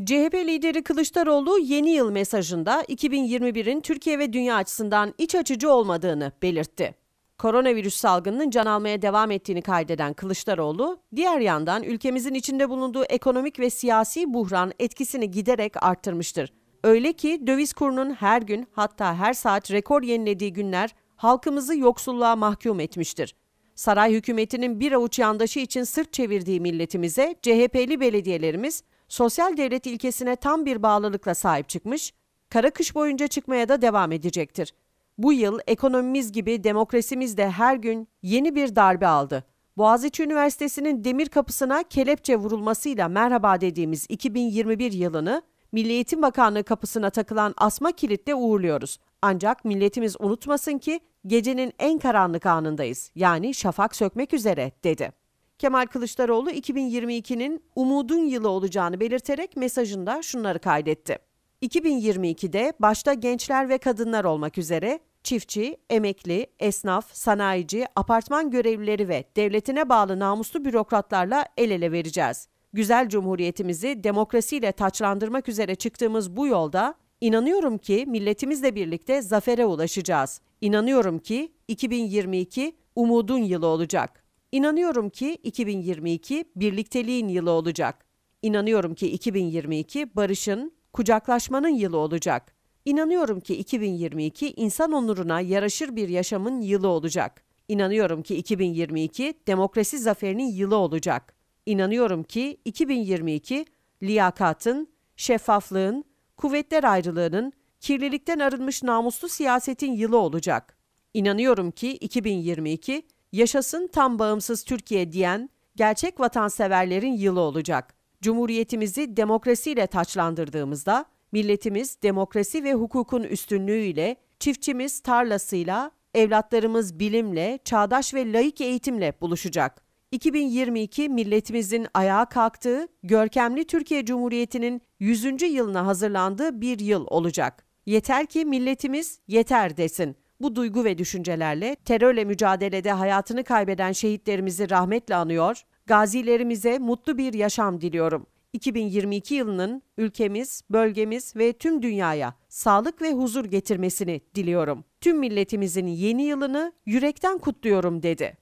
CHP lideri Kılıçdaroğlu yeni yıl mesajında 2021'in Türkiye ve dünya açısından iç açıcı olmadığını belirtti. Koronavirüs salgınının can almaya devam ettiğini kaydeden Kılıçdaroğlu, diğer yandan ülkemizin içinde bulunduğu ekonomik ve siyasi buhran etkisini giderek arttırmıştır. Öyle ki döviz kurunun her gün hatta her saat rekor yenilediği günler halkımızı yoksulluğa mahkum etmiştir. Saray hükümetinin bir avuç yandaşı için sırt çevirdiği milletimize CHP'li belediyelerimiz sosyal devlet ilkesine tam bir bağlılıkla sahip çıkmış, kara kış boyunca çıkmaya da devam edecektir. Bu yıl ekonomimiz gibi demokrasimiz de her gün yeni bir darbe aldı. Boğaziçi Üniversitesi'nin demir kapısına kelepçe vurulmasıyla merhaba dediğimiz 2021 yılını Milli Eğitim Bakanlığı kapısına takılan asma kilitle uğurluyoruz. Ancak milletimiz unutmasın ki gecenin en karanlık anındayız. Yani şafak sökmek üzere dedi. Kemal Kılıçdaroğlu 2022'nin umudun yılı olacağını belirterek mesajında şunları kaydetti. 2022'de başta gençler ve kadınlar olmak üzere çiftçi, emekli, esnaf, sanayici, apartman görevlileri ve devletine bağlı namuslu bürokratlarla el ele vereceğiz. Güzel cumhuriyetimizi demokrasiyle taçlandırmak üzere çıktığımız bu yolda inanıyorum ki milletimizle birlikte zafere ulaşacağız. İnanıyorum ki 2022 umudun yılı olacak. İnanıyorum ki 2022 birlikteliğin yılı olacak. İnanıyorum ki 2022 barışın, kucaklaşmanın yılı olacak. İnanıyorum ki 2022 insan onuruna yaraşır bir yaşamın yılı olacak. İnanıyorum ki 2022 demokrasi zaferinin yılı olacak. İnanıyorum ki 2022 liyakatın, şeffaflığın, kuvvetler ayrılığının, kirlilikten arınmış namuslu siyasetin yılı olacak. İnanıyorum ki 2022 yaşasın tam bağımsız Türkiye diyen gerçek vatanseverlerin yılı olacak. Cumhuriyetimizi demokrasiyle taçlandırdığımızda milletimiz demokrasi ve hukukun üstünlüğüyle, çiftçimiz tarlasıyla, evlatlarımız bilimle, çağdaş ve laik eğitimle buluşacak. 2022 milletimizin ayağa kalktığı, görkemli Türkiye Cumhuriyeti'nin 100. yılına hazırlandığı bir yıl olacak. Yeter ki milletimiz yeter desin. Bu duygu ve düşüncelerle terörle mücadelede hayatını kaybeden şehitlerimizi rahmetle anıyor, gazilerimize mutlu bir yaşam diliyorum. 2022 yılının ülkemiz, bölgemiz ve tüm dünyaya sağlık ve huzur getirmesini diliyorum. Tüm milletimizin yeni yılını yürekten kutluyorum dedi.